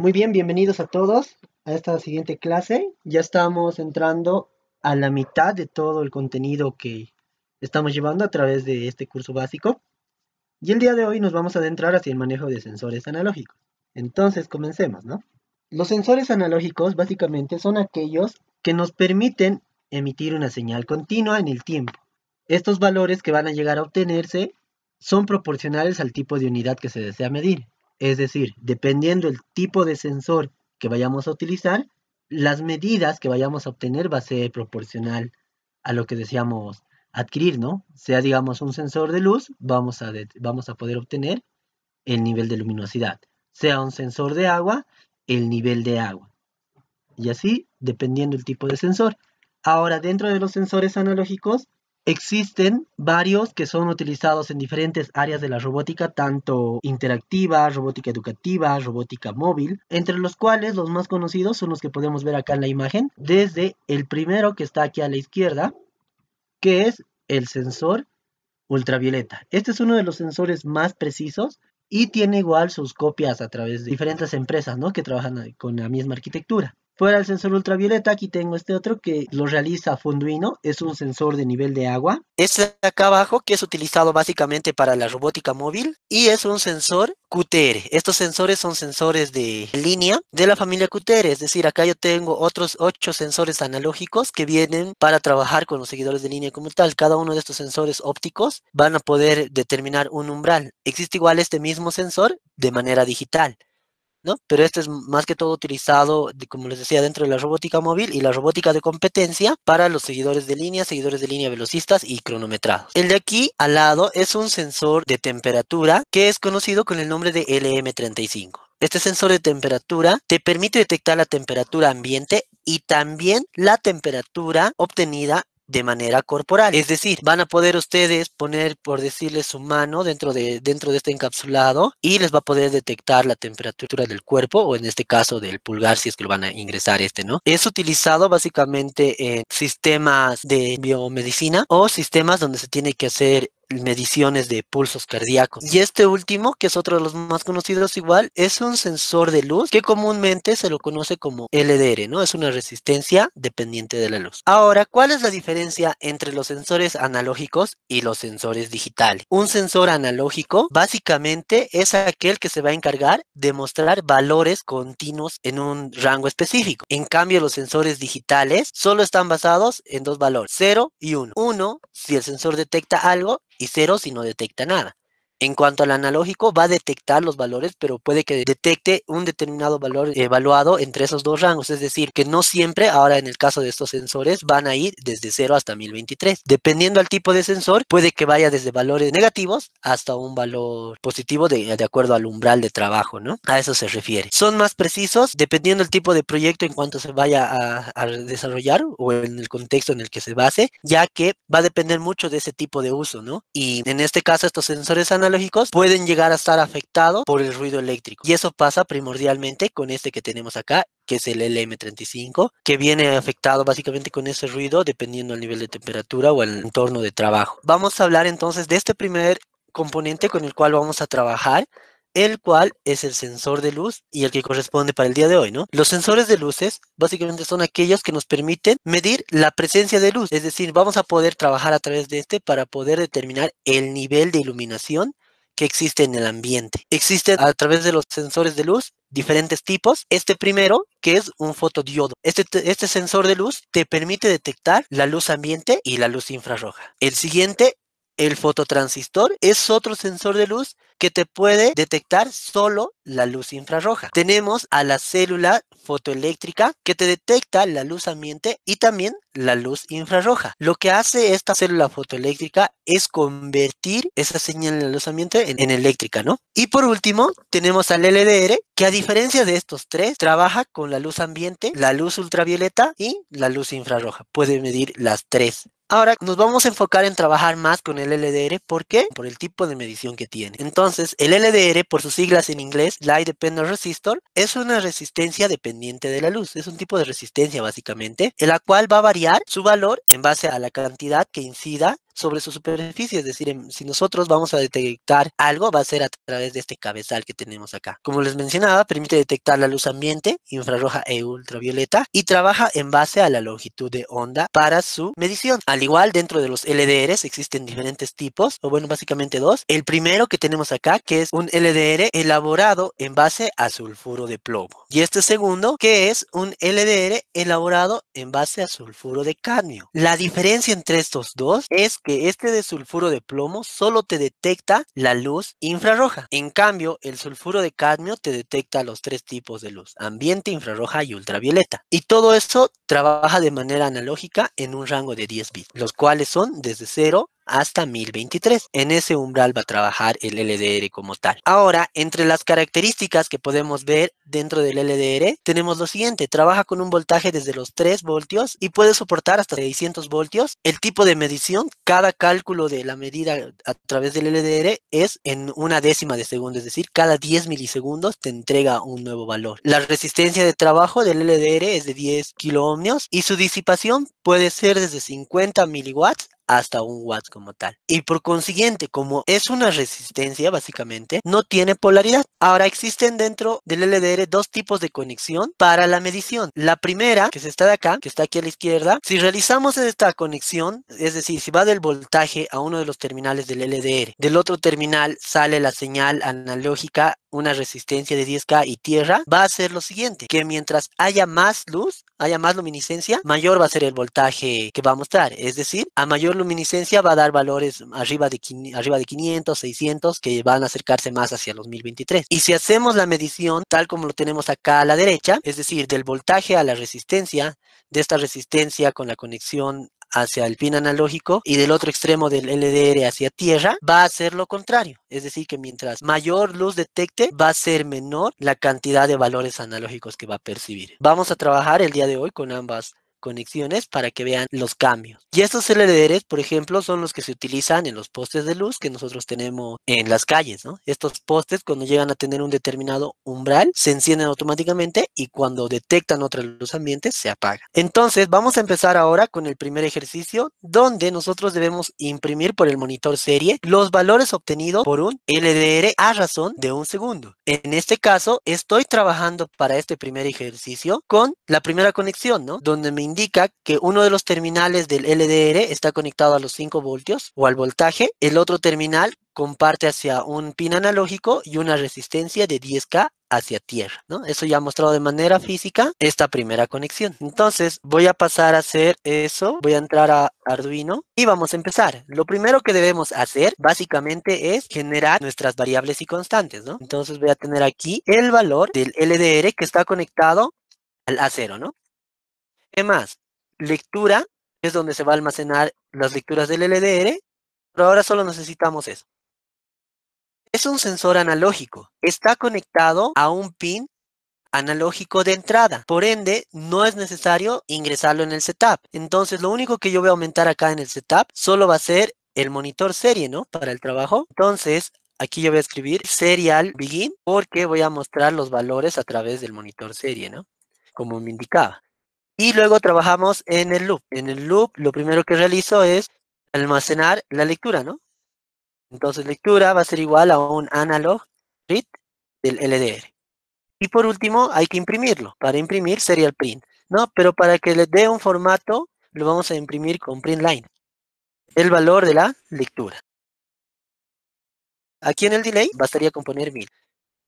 Muy bien, bienvenidos a todos a esta siguiente clase. Ya estamos entrando a la mitad de todo el contenido que estamos llevando a través de este curso básico. Y el día de hoy nos vamos a adentrar hacia el manejo de sensores analógicos. Entonces, comencemos, ¿no? Los sensores analógicos básicamente son aquellos que nos permiten emitir una señal continua en el tiempo. Estos valores que van a llegar a obtenerse son proporcionales al tipo de unidad que se desea medir. Es decir, dependiendo el tipo de sensor que vayamos a utilizar, las medidas que vayamos a obtener va a ser proporcional a lo que deseamos adquirir, ¿no? Sea, digamos, un sensor de luz, vamos a, vamos a poder obtener el nivel de luminosidad. Sea un sensor de agua, el nivel de agua. Y así, dependiendo el tipo de sensor. Ahora, dentro de los sensores analógicos, Existen varios que son utilizados en diferentes áreas de la robótica, tanto interactiva, robótica educativa, robótica móvil, entre los cuales los más conocidos son los que podemos ver acá en la imagen, desde el primero que está aquí a la izquierda, que es el sensor ultravioleta. Este es uno de los sensores más precisos y tiene igual sus copias a través de diferentes empresas ¿no? que trabajan con la misma arquitectura. Fuera el sensor ultravioleta, aquí tengo este otro que lo realiza Fonduino, es un sensor de nivel de agua. Este de acá abajo que es utilizado básicamente para la robótica móvil y es un sensor QTR. Estos sensores son sensores de línea de la familia QTR, es decir, acá yo tengo otros ocho sensores analógicos que vienen para trabajar con los seguidores de línea como tal. Cada uno de estos sensores ópticos van a poder determinar un umbral. Existe igual este mismo sensor de manera digital. Pero este es más que todo utilizado, como les decía, dentro de la robótica móvil y la robótica de competencia para los seguidores de línea, seguidores de línea velocistas y cronometrados. El de aquí al lado es un sensor de temperatura que es conocido con el nombre de LM35. Este sensor de temperatura te permite detectar la temperatura ambiente y también la temperatura obtenida de manera corporal. Es decir, van a poder ustedes poner, por decirles, su mano dentro de, dentro de este encapsulado y les va a poder detectar la temperatura del cuerpo o en este caso del pulgar si es que lo van a ingresar este, ¿no? Es utilizado básicamente en sistemas de biomedicina o sistemas donde se tiene que hacer mediciones de pulsos cardíacos. Y este último, que es otro de los más conocidos igual, es un sensor de luz que comúnmente se lo conoce como LDR, ¿no? Es una resistencia dependiente de la luz. Ahora, ¿cuál es la diferencia entre los sensores analógicos y los sensores digitales? Un sensor analógico básicamente es aquel que se va a encargar de mostrar valores continuos en un rango específico. En cambio, los sensores digitales solo están basados en dos valores, 0 y 1. 1 si el sensor detecta algo y cero si no detecta nada. En cuanto al analógico, va a detectar los valores, pero puede que detecte un determinado valor evaluado entre esos dos rangos. Es decir, que no siempre, ahora en el caso de estos sensores, van a ir desde 0 hasta 1023. Dependiendo al tipo de sensor, puede que vaya desde valores negativos hasta un valor positivo de, acuerdo al umbral de trabajo, ¿no? A eso se refiere. Son más precisos dependiendo del tipo de proyecto en cuanto se vaya a, a desarrollar o en el contexto en el que se base, ya que va a depender mucho de ese tipo de uso, ¿no? Y en este caso, estos sensores analógicos pueden llegar a estar afectados por el ruido eléctrico. Y eso pasa primordialmente con este que tenemos acá, que es el LM35, que viene afectado básicamente con ese ruido dependiendo del nivel de temperatura o el entorno de trabajo. Vamos a hablar entonces de este primer componente con el cual vamos a trabajar, el cual es el sensor de luz y el que corresponde para el día de hoy, ¿no? Los sensores de luces básicamente son aquellos que nos permiten medir la presencia de luz, es decir, vamos a poder trabajar a través de este para poder determinar el nivel de iluminación que existe en el ambiente. Existen a través de los sensores de luz diferentes tipos. Este primero, que es un fotodiodo. Este, este sensor de luz te permite detectar la luz ambiente y la luz infrarroja. El siguiente el fototransistor es otro sensor de luz que te puede detectar solo la luz infrarroja. Tenemos a la célula fotoeléctrica que te detecta la luz ambiente y también la luz infrarroja. Lo que hace esta célula fotoeléctrica es convertir esa señal de la luz ambiente en, en eléctrica, ¿no? Y por último, tenemos al LDR que a diferencia de estos tres, trabaja con la luz ambiente, la luz ultravioleta y la luz infrarroja. Puede medir las tres. Ahora nos vamos a enfocar en trabajar más con el LDR. ¿Por qué? Por el tipo de medición que tiene. Entonces, el LDR, por sus siglas en inglés, Light Dependent Resistor, es una resistencia dependiente de la luz. Es un tipo de resistencia, básicamente, en la cual va a variar su valor en base a la cantidad que incida sobre su superficie, es decir, em, si nosotros vamos a detectar algo, va a ser a través de este cabezal que tenemos acá. Como les mencionaba, permite detectar la luz ambiente, infrarroja e ultravioleta, y trabaja en base a la longitud de onda para su medición. Al igual, dentro de los LDRs existen diferentes tipos, o bueno, básicamente dos. El primero que tenemos acá, que es un LDR elaborado en base a sulfuro de plomo. Y este segundo, que es un LDR elaborado en base a sulfuro de cadmio. La diferencia entre estos dos es que este de sulfuro de plomo solo te detecta la luz infrarroja. En cambio, el sulfuro de cadmio te detecta los tres tipos de luz, ambiente, infrarroja y ultravioleta. Y todo eso trabaja de manera analógica en un rango de 10 bits, los cuales son desde 0 hasta 1023. En ese umbral va a trabajar el LDR como tal. Ahora, entre las características que podemos ver dentro del LDR, tenemos lo siguiente. Trabaja con un voltaje desde los 3 voltios y puede soportar hasta 600 voltios. El tipo de medición, cada cálculo de la medida a través del LDR es en una décima de segundo, es decir, cada 10 milisegundos te entrega un nuevo valor. La resistencia de trabajo del LDR es de 10 ohmios y su disipación puede ser desde 50 miliwatts hasta un watt como tal. Y por consiguiente, como es una resistencia básicamente, no tiene polaridad. Ahora existen dentro del LDR dos tipos de conexión para la medición. La primera, que se está de acá, que está aquí a la izquierda, si realizamos esta conexión, es decir, si va del voltaje a uno de los terminales del LDR, del otro terminal sale la señal analógica una resistencia de 10K y tierra, va a ser lo siguiente, que mientras haya más luz, haya más luminiscencia, mayor va a ser el voltaje que va a mostrar. Es decir, a mayor luminiscencia va a dar valores arriba de, arriba de 500, 600, que van a acercarse más hacia los 1023. Y si hacemos la medición tal como lo tenemos acá a la derecha, es decir, del voltaje a la resistencia, de esta resistencia con la conexión hacia el pin analógico y del otro extremo del LDR hacia tierra, va a ser lo contrario. Es decir, que mientras mayor luz detecte, va a ser menor la cantidad de valores analógicos que va a percibir. Vamos a trabajar el día de hoy con ambas conexiones para que vean los cambios. Y estos LEDs, por ejemplo, son los que se utilizan en los postes de luz que nosotros tenemos en las calles, ¿no? Estos postes, cuando llegan a tener un determinado umbral, se encienden automáticamente y cuando detectan otra luz ambiente, se apagan. Entonces, vamos a empezar ahora con el primer ejercicio, donde nosotros debemos imprimir por el monitor serie los valores obtenidos por un LDR a razón de un segundo. En este caso, estoy trabajando para este primer ejercicio con la primera conexión, ¿no? Donde me indica que uno de los terminales del LDR está conectado a los 5 voltios o al voltaje, el otro terminal comparte hacia un pin analógico y una resistencia de 10K hacia tierra, ¿no? Eso ya ha mostrado de manera física esta primera conexión. Entonces voy a pasar a hacer eso, voy a entrar a Arduino y vamos a empezar. Lo primero que debemos hacer básicamente es generar nuestras variables y constantes, ¿no? Entonces voy a tener aquí el valor del LDR que está conectado al A0, ¿no? ¿Qué más? Lectura es donde se va a almacenar las lecturas del LDR, pero ahora solo necesitamos eso. Es un sensor analógico. Está conectado a un pin analógico de entrada. Por ende, no es necesario ingresarlo en el setup. Entonces, lo único que yo voy a aumentar acá en el setup solo va a ser el monitor serie, ¿no? Para el trabajo. Entonces, aquí yo voy a escribir serial begin porque voy a mostrar los valores a través del monitor serie, ¿no? Como me indicaba. Y luego trabajamos en el loop. En el loop lo primero que realizo es almacenar la lectura, ¿no? Entonces lectura va a ser igual a un analog read del LDR. Y por último, hay que imprimirlo. Para imprimir sería el print, ¿no? Pero para que le dé un formato, lo vamos a imprimir con print line. El valor de la lectura. Aquí en el delay bastaría con poner 1000.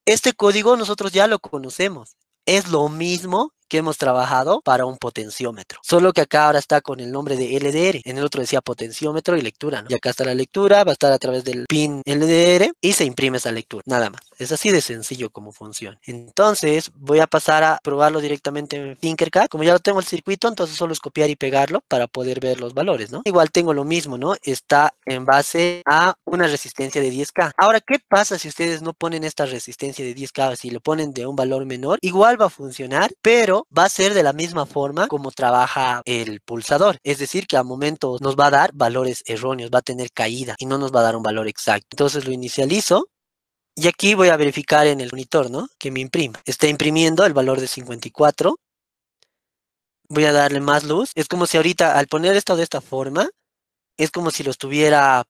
Este código nosotros ya lo conocemos. Es lo mismo que hemos trabajado para un potenciómetro. Solo que acá ahora está con el nombre de LDR. En el otro decía potenciómetro y lectura, Y acá está la lectura, va a estar a través del pin LDR y se imprime esa lectura, nada más. Es así de sencillo como funciona. Entonces voy a pasar a probarlo directamente en Tinkercad. Como ya lo tengo el circuito, entonces solo es copiar y pegarlo para poder ver los valores, ¿no? Igual tengo lo mismo, ¿no? Está en base a una resistencia de 10K. Ahora, ¿qué pasa si ustedes no ponen esta resistencia de 10K? Si lo ponen de un valor menor, igual va a funcionar, pero va a ser de la misma forma como trabaja el pulsador. Es decir, que a momentos nos va a dar valores erróneos, va a tener caída y no nos va a dar un valor exacto. Entonces lo inicializo y aquí voy a verificar en el monitor, ¿no? Que me imprima. Está imprimiendo el valor de 54. Voy a darle más luz. Es como si ahorita, al poner esto de esta forma, es como si lo estuviera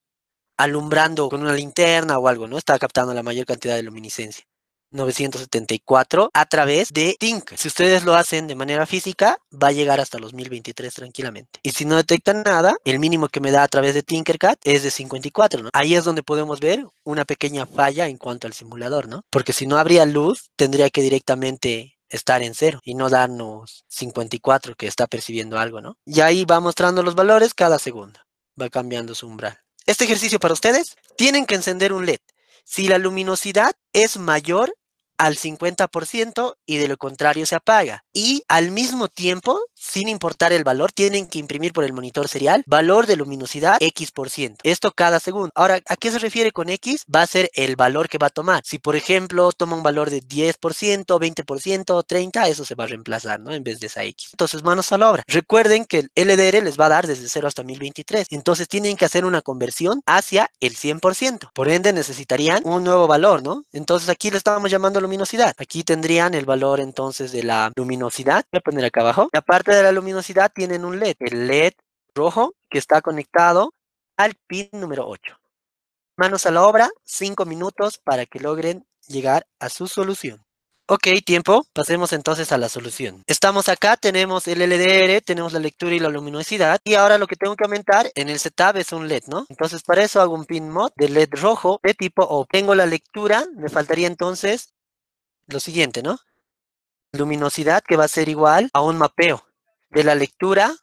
alumbrando con una linterna o algo, ¿no? Está captando la mayor cantidad de luminiscencia. 974 a través de Tinker. Si ustedes lo hacen de manera física, va a llegar hasta los 1023 tranquilamente. Y si no detectan nada, el mínimo que me da a través de Tinkercad es de 54, ¿no? Ahí es donde podemos ver una pequeña falla en cuanto al simulador, ¿no? Porque si no habría luz, tendría que directamente estar en cero y no darnos 54 que está percibiendo algo, ¿no? Y ahí va mostrando los valores cada segundo. Va cambiando su umbral. Este ejercicio para ustedes, tienen que encender un LED. Si la luminosidad es mayor al 50% y de lo contrario se apaga. Y al mismo tiempo sin importar el valor, tienen que imprimir por el monitor serial valor de luminosidad X%. por ciento. Esto cada segundo. Ahora, ¿a qué se refiere con X? Va a ser el valor que va a tomar. Si, por ejemplo, toma un valor de 10%, 20%, 30%, eso se va a reemplazar, ¿no? En vez de esa X. Entonces, manos a la obra. Recuerden que el LDR les va a dar desde 0 hasta 1023. Entonces, tienen que hacer una conversión hacia el 100%. Por ende, necesitarían un nuevo valor, ¿no? Entonces, aquí le estábamos llamando luminosidad. Aquí tendrían el valor entonces de la luminosidad. Voy a poner acá abajo. La de la luminosidad tienen un LED, el LED rojo que está conectado al pin número 8. Manos a la obra, 5 minutos para que logren llegar a su solución. Ok, tiempo. Pasemos entonces a la solución. Estamos acá, tenemos el LDR, tenemos la lectura y la luminosidad. Y ahora lo que tengo que aumentar en el setup es un LED, ¿no? Entonces para eso hago un pin mod de LED rojo de tipo O. Tengo la lectura, me faltaría entonces lo siguiente, ¿no? Luminosidad que va a ser igual a un mapeo de la lectura,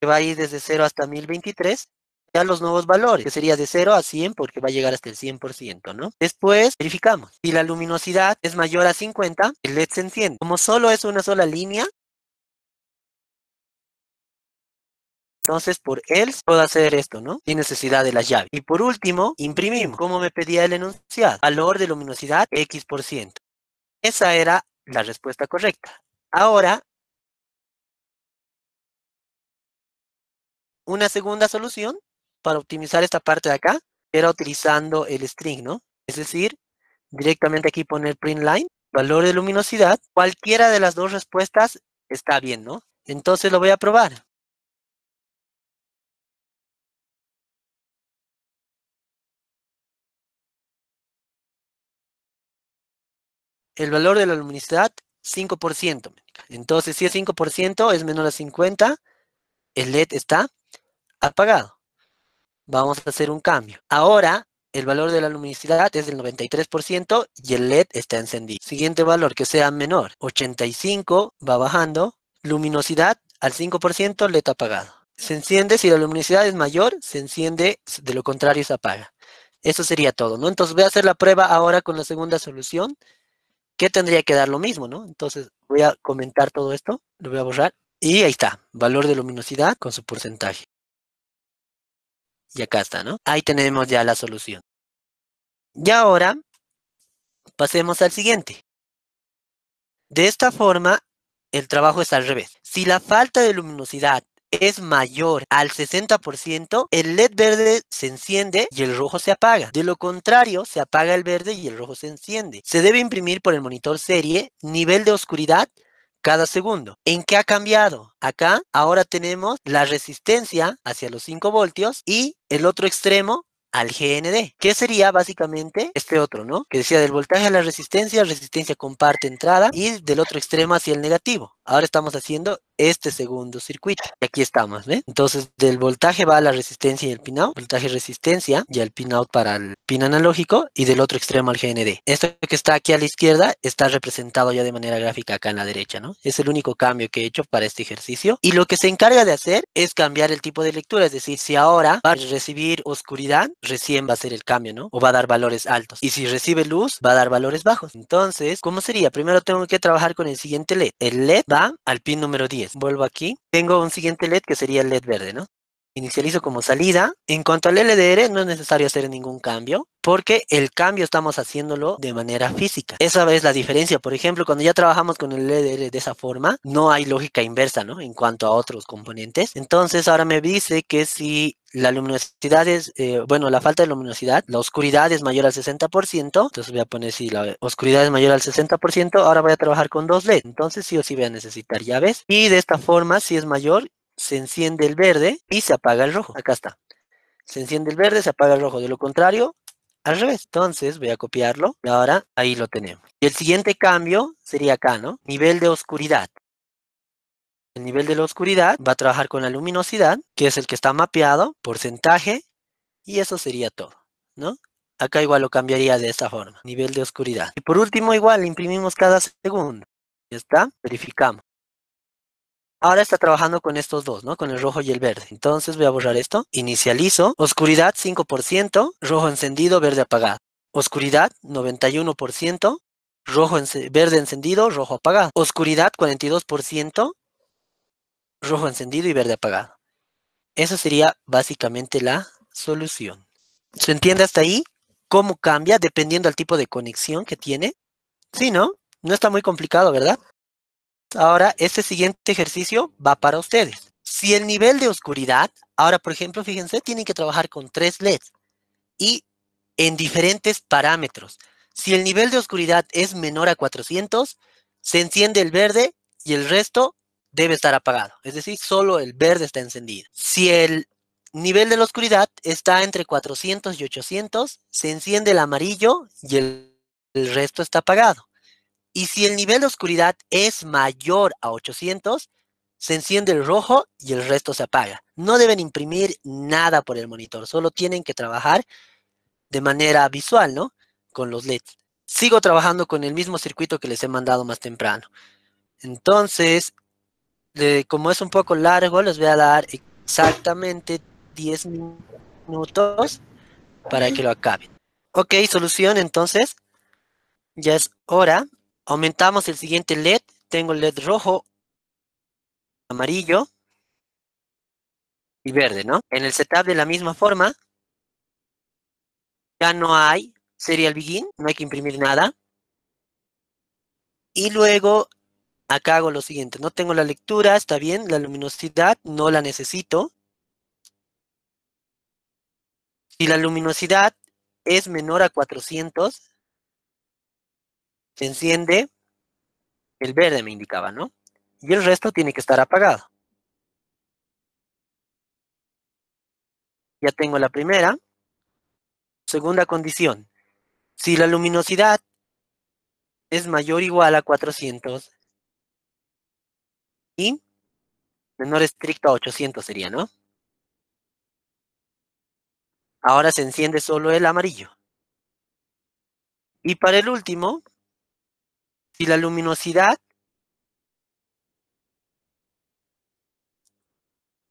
que va a ir desde 0 hasta 1023, ya los nuevos valores, que sería de 0 a 100 porque va a llegar hasta el 100%, ¿no? Después verificamos. Si la luminosidad es mayor a 50, el LED se enciende. Como solo es una sola línea, entonces por ELSE puedo hacer esto, ¿no? Sin necesidad de la llave. Y por último, imprimimos, como me pedía el enunciado, valor de luminosidad X%. Esa era la respuesta correcta. Ahora Una segunda solución para optimizar esta parte de acá era utilizando el string, ¿no? Es decir, directamente aquí poner print line, valor de luminosidad. Cualquiera de las dos respuestas está bien, ¿no? Entonces lo voy a probar. el valor de la luminosidad 5%. Entonces, si es 5%, es menor a 50, el LED está apagado. Vamos a hacer un cambio. Ahora el valor de la luminosidad es del 93% y el LED está encendido. Siguiente valor que sea menor, 85 va bajando, luminosidad al 5%, LED apagado. Se enciende, si la luminosidad es mayor, se enciende, de lo contrario se apaga. Eso sería todo, ¿no? Entonces voy a hacer la prueba ahora con la segunda solución, que tendría que dar lo mismo, ¿no? Entonces voy a comentar todo esto, lo voy a borrar, y ahí está, valor de luminosidad con su porcentaje. Y acá está, ¿no? Ahí tenemos ya la solución. Y ahora, pasemos al siguiente. De esta forma, el trabajo es al revés. Si la falta de luminosidad es mayor al 60%, el LED verde se enciende y el rojo se apaga. De lo contrario, se apaga el verde y el rojo se enciende. Se debe imprimir por el monitor serie nivel de oscuridad cada segundo. ¿En qué ha cambiado? Acá ahora tenemos la resistencia hacia los 5 voltios y el otro extremo al GND, que sería básicamente este otro, ¿no? Que decía del voltaje a la resistencia, resistencia comparte entrada y del otro extremo hacia el negativo. Ahora estamos haciendo este segundo circuito. Y aquí estamos, ¿ves? ¿eh? Entonces, del voltaje va a la resistencia y el pin out voltaje resistencia y el pin out para el pin analógico y del otro extremo al GND. Esto que está aquí a la izquierda está representado ya de manera gráfica acá en la derecha, ¿no? Es el único cambio que he hecho para este ejercicio. Y lo que se encarga de hacer es cambiar el tipo de lectura, es decir, si ahora va a recibir oscuridad, recién va a ser el cambio, ¿no? O va a dar valores altos. Y si recibe luz, va a dar valores bajos. Entonces, ¿cómo sería? Primero tengo que trabajar con el siguiente LED. El LED va al pin número 10. Vuelvo aquí. Tengo un siguiente LED que sería el LED verde, ¿no? inicializo como salida. En cuanto al LDR, no es necesario hacer ningún cambio porque el cambio estamos haciéndolo de manera física. Esa es la diferencia. Por ejemplo, cuando ya trabajamos con el LDR de esa forma, no hay lógica inversa, ¿no? En cuanto a otros componentes. Entonces, ahora me dice que si la luminosidad es, eh, bueno, la falta de luminosidad, la oscuridad es mayor al 60%, entonces voy a poner si la oscuridad es mayor al 60%, ahora voy a trabajar con dos LED, entonces sí o sí voy a necesitar llaves y de esta forma, si es mayor, se enciende el verde y se apaga el rojo. Acá está. Se enciende el verde, se apaga el rojo. De lo contrario, al revés. Entonces voy a copiarlo y ahora ahí lo tenemos. Y el siguiente cambio sería acá, ¿no? Nivel de oscuridad. El nivel de la oscuridad va a trabajar con la luminosidad, que es el que está mapeado, porcentaje, y eso sería todo, ¿no? Acá igual lo cambiaría de esta forma, nivel de oscuridad. Y por último, igual imprimimos cada segundo. Ya está, verificamos. Ahora está trabajando con estos dos, ¿no? Con el rojo y el verde. Entonces voy a borrar esto. Inicializo. Oscuridad 5%, rojo encendido, verde apagado. Oscuridad 91%, rojo verde encendido, rojo apagado. Oscuridad 42%, rojo encendido y verde apagado. Esa sería básicamente la solución. ¿Se entiende hasta ahí? ¿Cómo cambia dependiendo del tipo de conexión que tiene? Sí, ¿no? No está muy complicado, ¿verdad? Ahora, este siguiente ejercicio va para ustedes. Si el nivel de oscuridad, ahora por ejemplo, fíjense, tienen que trabajar con tres LEDs y en diferentes parámetros. Si el nivel de oscuridad es menor a 400, se enciende el verde y el resto debe estar apagado. Es decir, solo el verde está encendido. Si el nivel de la oscuridad está entre 400 y 800, se enciende el amarillo y el, el resto está apagado. Y si el nivel de oscuridad es mayor a 800, se enciende el rojo y el resto se apaga. No deben imprimir nada por el monitor, solo tienen que trabajar de manera visual, ¿no? Con los LEDs. Sigo trabajando con el mismo circuito que les he mandado más temprano. Entonces, como es un poco largo, les voy a dar exactamente 10 minutos para que lo acaben. Ok, solución entonces. Ya es hora. Aumentamos el siguiente LED. Tengo el LED rojo, amarillo y verde, ¿no? En el setup de la misma forma, ya no hay serial begin, no hay que imprimir nada. Y luego, acá hago lo siguiente. No tengo la lectura, está bien, la luminosidad no la necesito. Si la luminosidad es menor a 400, se enciende el verde, me indicaba, ¿no? Y el resto tiene que estar apagado. Ya tengo la primera. Segunda condición. Si la luminosidad es mayor o igual a 400 y menor estricto a 800 sería, ¿no? Ahora se enciende solo el amarillo. Y para el último, si la luminosidad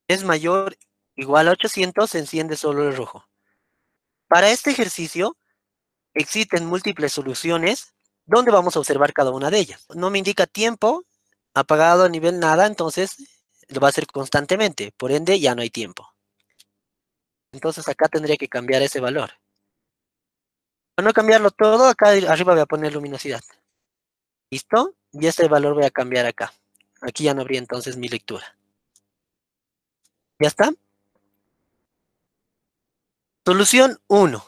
es mayor igual a 800, se enciende solo el rojo. Para este ejercicio existen múltiples soluciones donde vamos a observar cada una de ellas. No me indica tiempo, apagado a nivel nada, entonces lo va a hacer constantemente, por ende ya no hay tiempo. Entonces acá tendría que cambiar ese valor. Para no cambiarlo todo, acá arriba voy a poner luminosidad. ¿Listo? Y este valor voy a cambiar acá. Aquí ya no habría entonces mi lectura. ¿Ya está? Solución 1.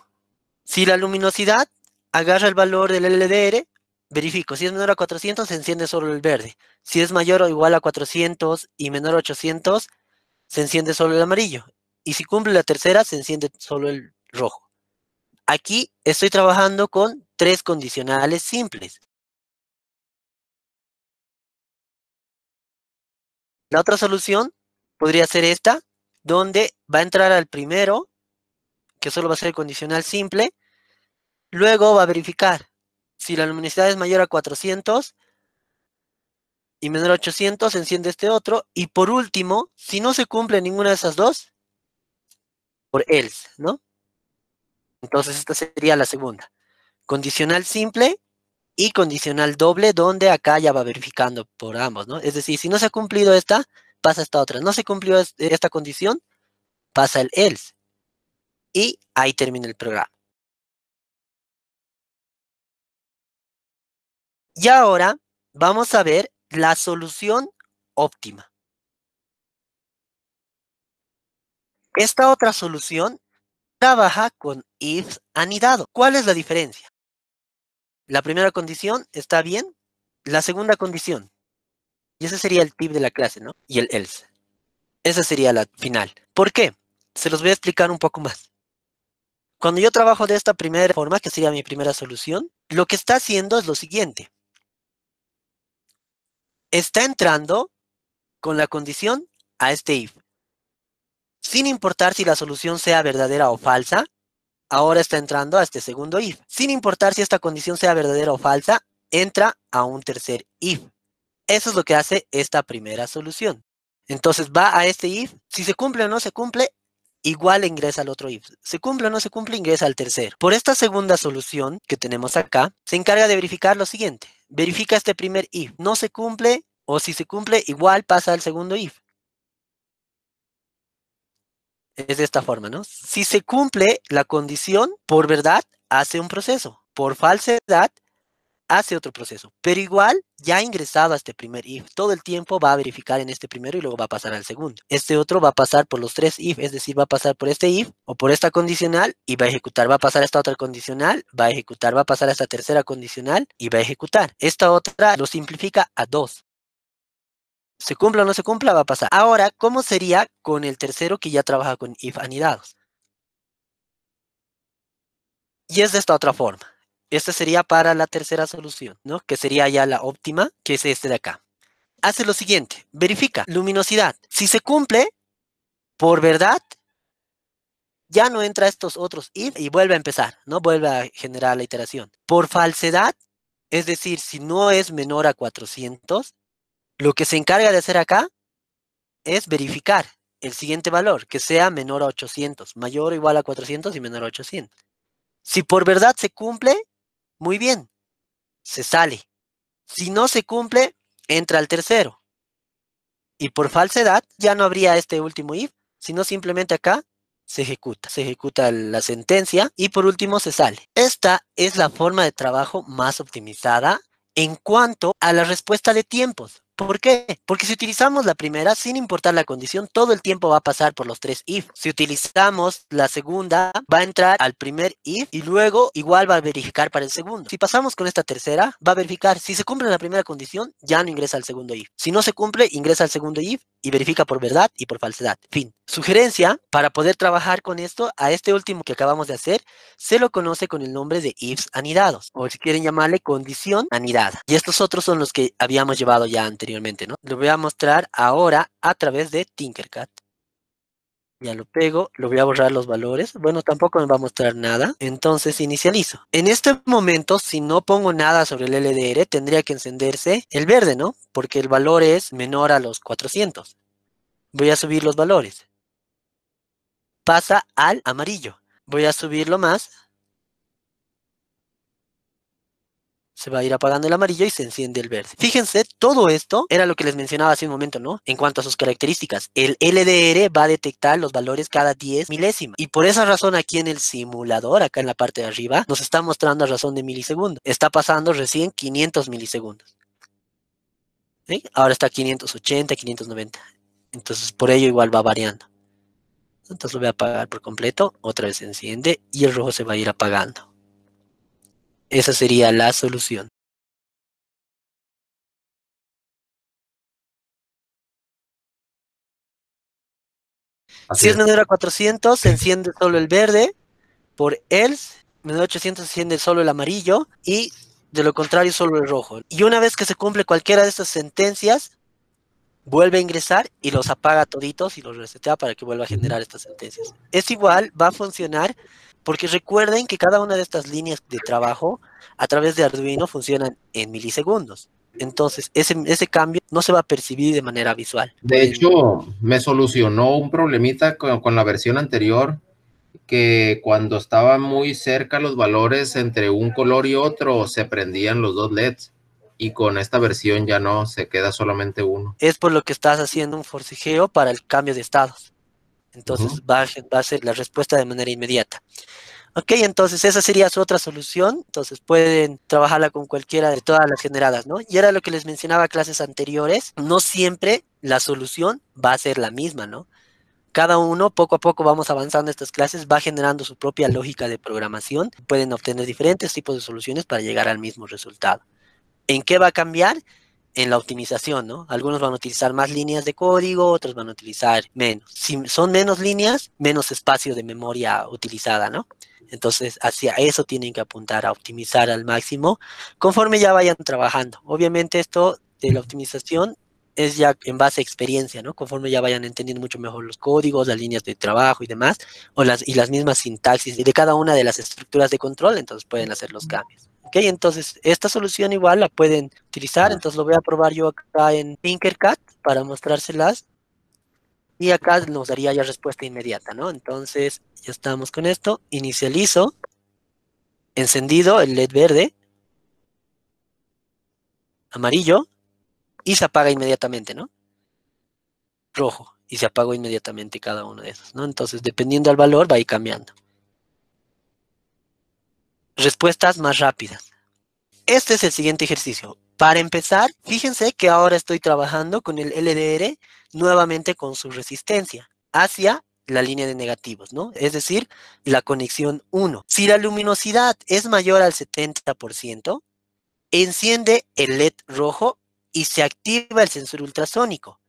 Si la luminosidad agarra el valor del LDR, verifico. Si es menor a 400, se enciende solo el verde. Si es mayor o igual a 400 y menor a 800, se enciende solo el amarillo. Y si cumple la tercera, se enciende solo el rojo. Aquí estoy trabajando con tres condicionales simples. La otra solución podría ser esta, donde va a entrar al primero, que solo va a ser condicional simple. Luego va a verificar si la luminosidad es mayor a 400 y menor a 800, enciende este otro. Y por último, si no se cumple ninguna de esas dos, por else, ¿no? Entonces esta sería la segunda. Condicional simple y condicional doble, donde acá ya va verificando por ambos, ¿no? Es decir, si no se ha cumplido esta, pasa esta otra. No se cumplió eh, esta condición, pasa el else. Y ahí termina el programa. Y ahora vamos a ver la solución óptima. Esta otra solución trabaja con if anidado. ¿Cuál es la diferencia? La primera condición está bien. La segunda condición. Y ese sería el tip de la clase, ¿no? Y el else. Esa sería la final. ¿Por qué? Se los voy a explicar un poco más. Cuando yo trabajo de esta primera forma, que sería mi primera solución, lo que está haciendo es lo siguiente. Está entrando con la condición a este if. Sin importar si la solución sea verdadera o falsa, ahora está entrando a este segundo if. Sin importar si esta condición sea verdadera o falsa, entra a un tercer if. Eso es lo que hace esta primera solución. Entonces va a este if, si se cumple o no se cumple, igual ingresa al otro if. Se cumple o no se cumple, ingresa al tercer. Por esta segunda solución que tenemos acá, se encarga de verificar lo siguiente. Verifica este primer if. No se cumple o si se cumple, igual pasa al segundo if es de esta forma, ¿no? Si se cumple la condición, por verdad hace un proceso, por falsedad hace otro proceso, pero igual ya ha ingresado a este primer if, todo el tiempo va a verificar en este primero y luego va a pasar al segundo. Este otro va a pasar por los tres if, es decir, va a pasar por este if o por esta condicional y va a ejecutar, va a pasar a esta otra condicional, va a ejecutar, va a pasar a esta tercera condicional y va a ejecutar. Esta otra lo simplifica a dos se cumpla o no se cumpla, va a pasar. Ahora, ¿cómo sería con el tercero que ya trabaja con if anidados? Y es de esta otra forma. Esta sería para la tercera solución, ¿no? Que sería ya la óptima, que es este de acá. Hace lo siguiente, verifica luminosidad. Si se cumple, por verdad, ya no entra estos otros if y vuelve a empezar, ¿no? Vuelve a generar la iteración. Por falsedad, es decir, si no es menor a 400, lo que se encarga de hacer acá es verificar el siguiente valor, que sea menor a 800, mayor o igual a 400 y menor a 800. Si por verdad se cumple, muy bien, se sale. Si no se cumple, entra al tercero. Y por falsedad ya no habría este último if, sino simplemente acá se ejecuta. Se ejecuta la sentencia y por último se sale. Esta es la forma de trabajo más optimizada en cuanto a la respuesta de tiempos. ¿Por qué? Porque si utilizamos la primera, sin importar la condición, todo el tiempo va a pasar por los tres if. Si utilizamos la segunda, va a entrar al primer if y luego igual va a verificar para el segundo. Si pasamos con esta tercera, va a verificar. Si se cumple la primera condición, ya no ingresa al segundo if. Si no se cumple, ingresa al segundo if y verifica por verdad y por falsedad. Fin. Sugerencia para poder trabajar con esto, a este último que acabamos de hacer, se lo conoce con el nombre de ifs anidados, o si quieren llamarle condición anidada. Y estos otros son los que habíamos llevado ya antes anteriormente, ¿no? Lo voy a mostrar ahora a través de Tinkercad. Ya lo pego, lo voy a borrar los valores. Bueno, tampoco me va a mostrar nada. Entonces inicializo. En este momento, si no pongo nada sobre el LDR, tendría que encenderse el verde, ¿no? Porque el valor es menor a los 400. Voy a subir los valores. Pasa al amarillo. Voy a subirlo más. se va a ir apagando el amarillo y se enciende el verde. Fíjense, todo esto era lo que les mencionaba hace un momento, ¿no? En cuanto a sus características, el LDR va a detectar los valores cada 10 milésimas. Y por esa razón aquí en el simulador, acá en la parte de arriba, nos está mostrando a razón de milisegundos. Está pasando recién 500 milisegundos. ¿Sí? Ahora está 580, 590. Entonces por ello igual va variando. Entonces lo voy a apagar por completo, otra vez se enciende y el rojo se va a ir apagando. Esa sería la solución. si es, es menor a 400, se enciende solo el verde. Por else, menor a 800 se enciende solo el amarillo. Y de lo contrario, solo el rojo. Y una vez que se cumple cualquiera de estas sentencias, vuelve a ingresar y los apaga toditos y los resetea para que vuelva a generar estas sentencias. Es igual, va a funcionar porque recuerden que cada una de estas líneas de trabajo a través de Arduino funcionan en milisegundos. Entonces, ese, ese cambio no se va a percibir de manera visual. De hecho, me solucionó un problemita con, con la versión anterior, que cuando estaban muy cerca los valores entre un color y otro, se prendían los dos LEDs. Y con esta versión ya no, se queda solamente uno. Es por lo que estás haciendo un forcejeo para el cambio de estados. Entonces va, a, ser la respuesta de manera inmediata. Ok, entonces esa sería su otra solución. Entonces pueden trabajarla con cualquiera de todas las generadas, ¿no? Y era lo que les mencionaba clases anteriores. No siempre la solución va a ser la misma, ¿no? cada uno poco a poco vamos avanzando estas clases, va generando su propia lógica de programación, pueden obtener diferentes tipos de soluciones para llegar al mismo resultado. ¿En qué va a cambiar? en la optimización, ¿no? Algunos van a utilizar más líneas de código, otros van a utilizar menos. Si son menos líneas, menos espacio de memoria utilizada, ¿no? Entonces, hacia eso tienen que apuntar, a optimizar al máximo, conforme ya vayan trabajando. Obviamente, esto de la optimización es ya en base a experiencia, ¿no? Conforme ya vayan entendiendo mucho mejor los códigos, las líneas de trabajo y demás, o las, y las mismas sintaxis de cada una de las estructuras de control, entonces pueden hacer los cambios. Ok, entonces esta solución igual la pueden utilizar, entonces lo voy a probar yo acá en Tinkercad para mostrárselas. Y acá nos daría ya respuesta inmediata, ¿no? Entonces ya estamos con esto, inicializo, encendido el LED verde, amarillo, y se apaga inmediatamente, ¿no? Rojo, y se apagó inmediatamente cada uno de esos, ¿no? Entonces, dependiendo del valor, va a ir cambiando. Respuestas más rápidas. Este es el siguiente ejercicio. Para empezar, fíjense que ahora estoy trabajando con el LDR nuevamente con su resistencia hacia la línea de negativos, ¿no? Es decir, la conexión 1. Si la luminosidad es mayor al 70%, enciende el LED rojo y se activa el sensor ultrasónico.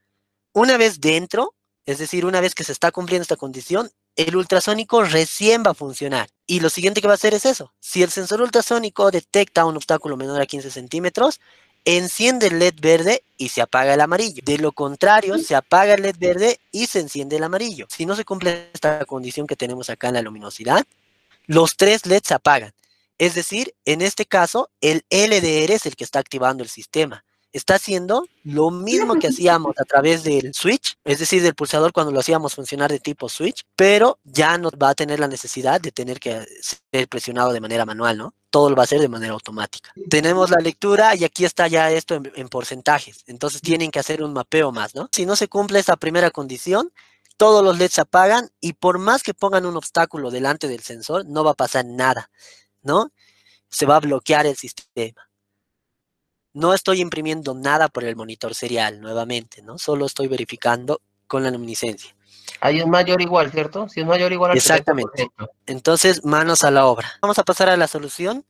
Una vez dentro, es decir, una vez que se está cumpliendo esta condición, el ultrasónico recién va a funcionar. Y lo siguiente que va a hacer es eso. Si el sensor ultrasónico detecta un obstáculo menor a 15 centímetros, enciende el LED verde y se apaga el amarillo. De lo contrario, se apaga el LED verde y se enciende el amarillo. Si no se cumple esta condición que tenemos acá en la luminosidad, los tres LEDs se apagan. Es decir, en este caso, el LDR es el que está activando el sistema está haciendo lo mismo que hacíamos a través del switch, es decir, del pulsador cuando lo hacíamos funcionar de tipo switch, pero ya no va a tener la necesidad de tener que ser presionado de manera manual, ¿no? Todo lo va a hacer de manera automática. Tenemos la lectura y aquí está ya esto en, porcentajes. Entonces tienen que hacer un mapeo más, ¿no? Si no se cumple esa primera condición, todos los LEDs se apagan y por más que pongan un obstáculo delante del sensor, no va a pasar nada, ¿no? Se va a bloquear el sistema no estoy imprimiendo nada por el monitor serial nuevamente, ¿no? Solo estoy verificando con la luminiscencia. Hay un mayor igual, ¿cierto? Si es mayor igual Exactamente. Entonces, manos a la obra. Vamos a pasar a la solución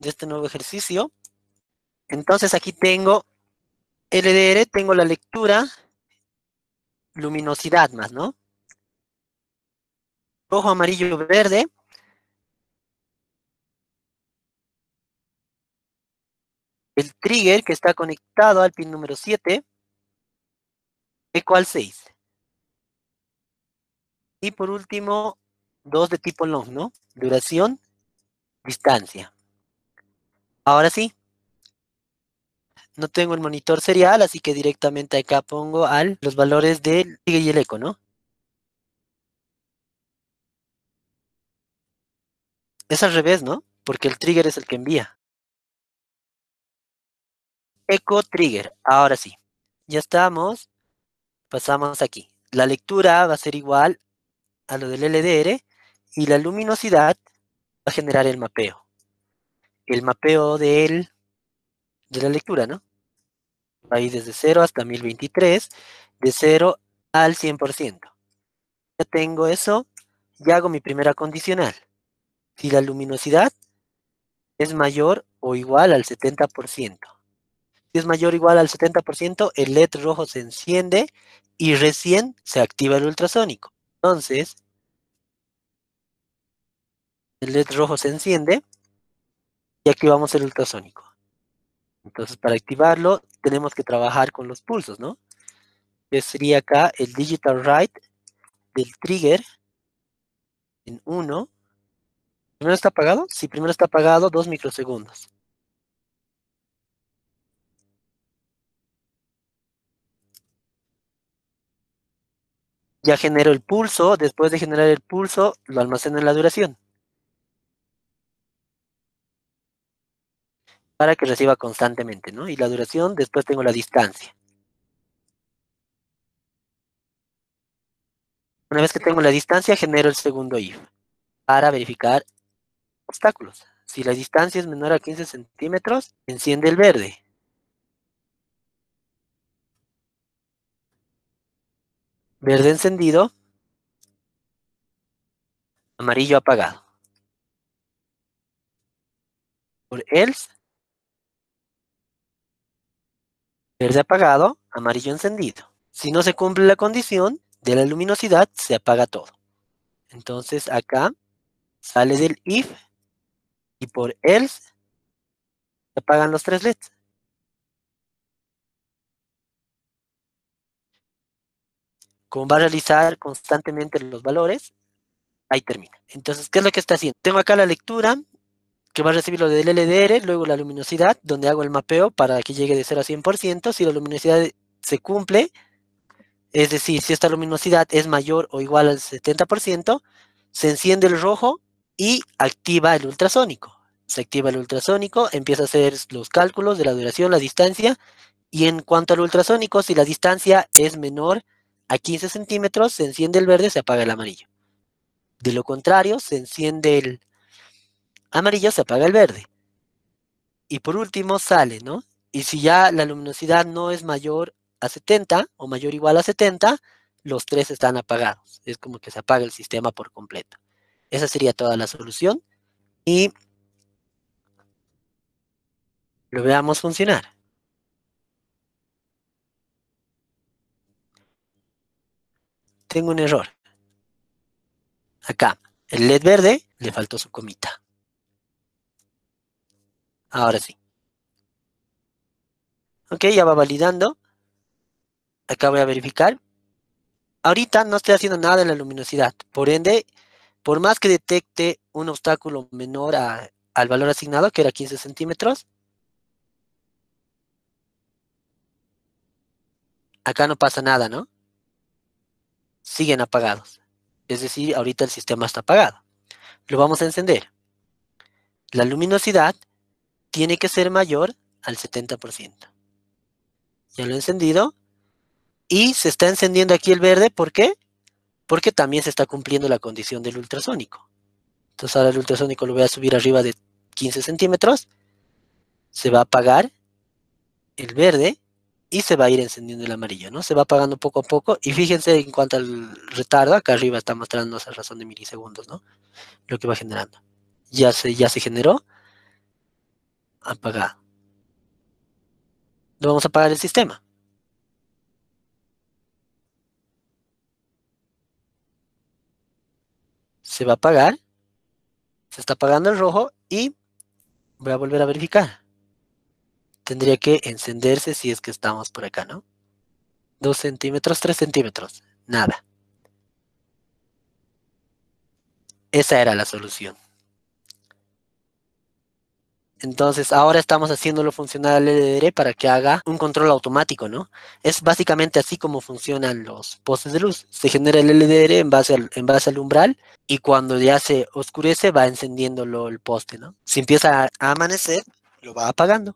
de este nuevo ejercicio. Entonces, aquí tengo LDR, tengo la lectura, luminosidad más, ¿no? Rojo, amarillo, verde. el trigger que está conectado al pin número 7, al 6. Y por último, dos de tipo long, ¿no? Duración, distancia. Ahora sí. No tengo el monitor serial, así que directamente acá pongo al, los valores del trigger y el eco, ¿no? Es al revés, ¿no? Porque el trigger es el que envía. Echo Trigger. Ahora sí. Ya estamos. Pasamos aquí. La lectura va a ser igual a lo del LDR y la luminosidad va a generar el mapeo. El mapeo de la lectura, ¿no? Va desde 0 hasta 1023, de 0 al 100%. Ya tengo eso, ya hago mi primera condicional. Si la luminosidad es mayor o igual al 70%. Si es mayor o igual al 70%, el LED rojo se enciende y recién se activa el ultrasónico. Entonces, el LED rojo se enciende y activamos el ultrasónico. Entonces, para activarlo, tenemos que trabajar con los pulsos, ¿no? Que sería acá el digital write del trigger en 1. ¿Primero está apagado? Sí, primero está apagado, 2 microsegundos. ya genero el pulso, después de generar el pulso, lo almaceno en la duración. Para que reciba constantemente, ¿no? Y la duración, después tengo la distancia. Una vez que tengo la distancia, genero el segundo if para verificar obstáculos. Si la distancia es menor a 15 centímetros, enciende el verde. Verde encendido. Amarillo apagado. Por else. Verde apagado, amarillo encendido. Si no se cumple la condición de la luminosidad, se apaga todo. Entonces acá sale del if y por else se apagan los tres LEDs. como va a realizar constantemente los valores, ahí termina. Entonces, ¿qué es lo que está haciendo? Tengo acá la lectura, que va a recibir lo del LDR, luego la luminosidad, donde hago el mapeo para que llegue de 0 a 100%. Si la luminosidad se cumple, es decir, si esta luminosidad es mayor o igual al 70%, se enciende el rojo y activa el ultrasónico. Se activa el ultrasónico, empieza a hacer los cálculos de la duración, la distancia, y en cuanto al ultrasónico, si la distancia es menor a 15 centímetros se enciende el verde, se apaga el amarillo. De lo contrario, se enciende el amarillo, se apaga el verde. Y por último sale, ¿no? Y si ya la luminosidad no es mayor a 70 o mayor o igual a 70, los tres están apagados. Es como que se apaga el sistema por completo. Esa sería toda la solución. Y lo veamos funcionar. tengo un error. Acá, el LED verde le faltó su comita. Ahora sí. Ok, ya va validando. Acá voy a verificar. Ahorita no estoy haciendo nada en la luminosidad. Por ende, por más que detecte un obstáculo menor al valor asignado, que era 15 centímetros, acá no pasa nada, ¿no? siguen apagados. Es decir, ahorita el sistema está apagado. Lo vamos a encender. La luminosidad tiene que ser mayor al 70%. Ya lo he encendido. Y se está encendiendo aquí el verde, ¿por qué? Porque también se está cumpliendo la condición del ultrasónico. Entonces ahora el ultrasónico lo voy a subir arriba de 15 centímetros. Se va a apagar el verde y se va a ir encendiendo el amarillo, ¿no? Se va apagando poco a poco y fíjense en cuanto al retardo, acá arriba está mostrando esa razón de milisegundos, ¿no? Lo que va generando. Ya se, ya se generó, apagado. No vamos a apagar el sistema. Se va a apagar, se está apagando el rojo y voy a volver a verificar tendría que encenderse si es que estamos por acá, ¿no? Dos centímetros, tres centímetros, nada. Esa era la solución. Entonces, ahora estamos haciéndolo funcionar al LDR para que haga un control automático, ¿no? Es básicamente así como funcionan los postes de luz. Se genera el LDR en base al, en base al umbral y cuando ya se oscurece va encendiéndolo el poste, ¿no? Si empieza a amanecer, lo va apagando.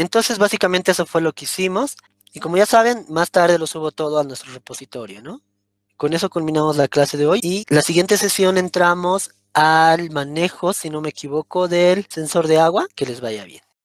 Entonces, básicamente eso fue lo que hicimos. Y como ya saben, más tarde lo subo todo a nuestro repositorio, ¿no? Con eso culminamos la clase de hoy. Y la siguiente sesión entramos al manejo, si no me equivoco, del sensor de agua. Que les vaya bien.